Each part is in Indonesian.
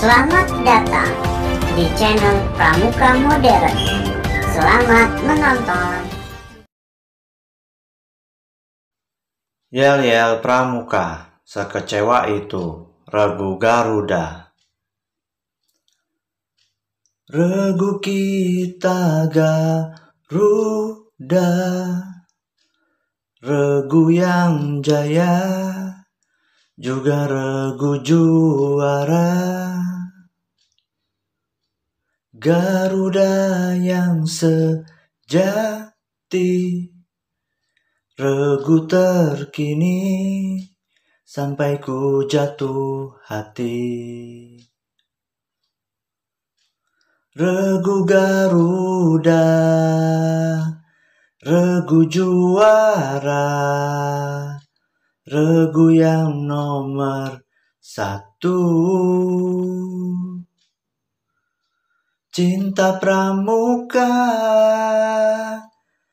Selamat datang di channel Pramuka Modern. Selamat menonton. Yel-yel Pramuka, sekecewa itu, regu Garuda. Regu kita Garuda, regu yang jaya juga regu juara Garuda yang sejati Regu terkini sampai ku jatuh hati Regu Garuda Regu juara regu yang nomor satu. Cinta pramuka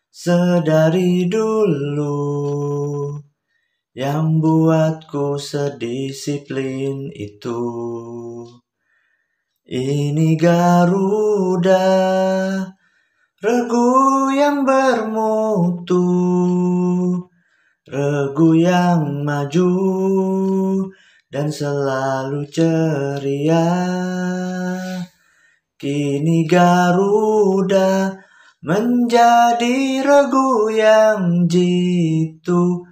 sedari dulu yang buatku sedisiplin itu. Ini Garuda, regu yang bermutu. Lagu yang maju dan selalu ceria. Kini Garuda menjadi regu yang jitu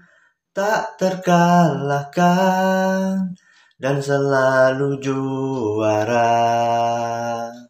tak terkalahkan dan selalu juara.